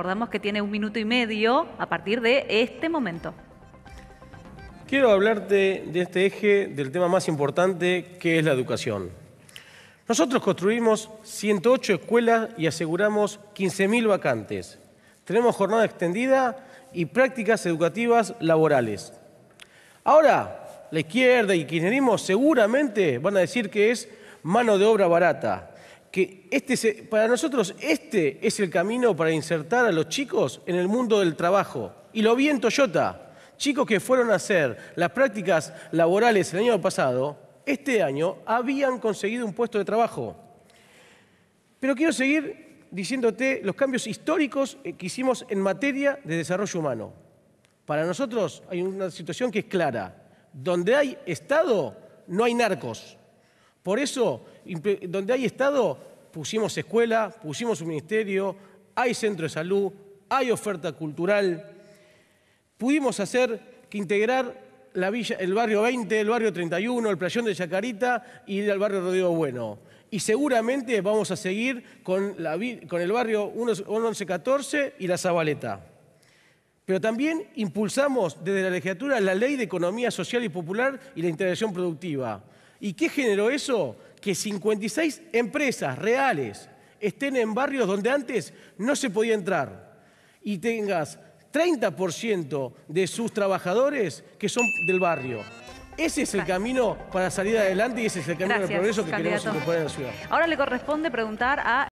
Recordamos que tiene un minuto y medio a partir de este momento. Quiero hablarte de este eje, del tema más importante que es la educación. Nosotros construimos 108 escuelas y aseguramos 15.000 vacantes. Tenemos jornada extendida y prácticas educativas laborales. Ahora, la izquierda y el kirchnerismo seguramente van a decir que es mano de obra barata que este para nosotros este es el camino para insertar a los chicos en el mundo del trabajo. Y lo vi en Toyota. Chicos que fueron a hacer las prácticas laborales el año pasado, este año habían conseguido un puesto de trabajo. Pero quiero seguir diciéndote los cambios históricos eh, que hicimos en materia de desarrollo humano. Para nosotros hay una situación que es clara. Donde hay Estado, no hay narcos. Por eso, donde hay Estado, pusimos escuela, pusimos un ministerio, hay centro de salud, hay oferta cultural. Pudimos hacer que integrar la villa, el barrio 20, el barrio 31, el playón de Chacarita y el barrio Rodrigo Bueno. Y seguramente vamos a seguir con, con el barrio 1114 y la Zabaleta. Pero también impulsamos desde la legislatura la ley de economía social y popular y la integración productiva ¿Y qué generó eso? Que 56 empresas reales estén en barrios donde antes no se podía entrar y tengas 30% de sus trabajadores que son del barrio. Ese es el camino para salir adelante y ese es el camino del progreso que queremos incorporar en la ciudad. Ahora le corresponde preguntar a...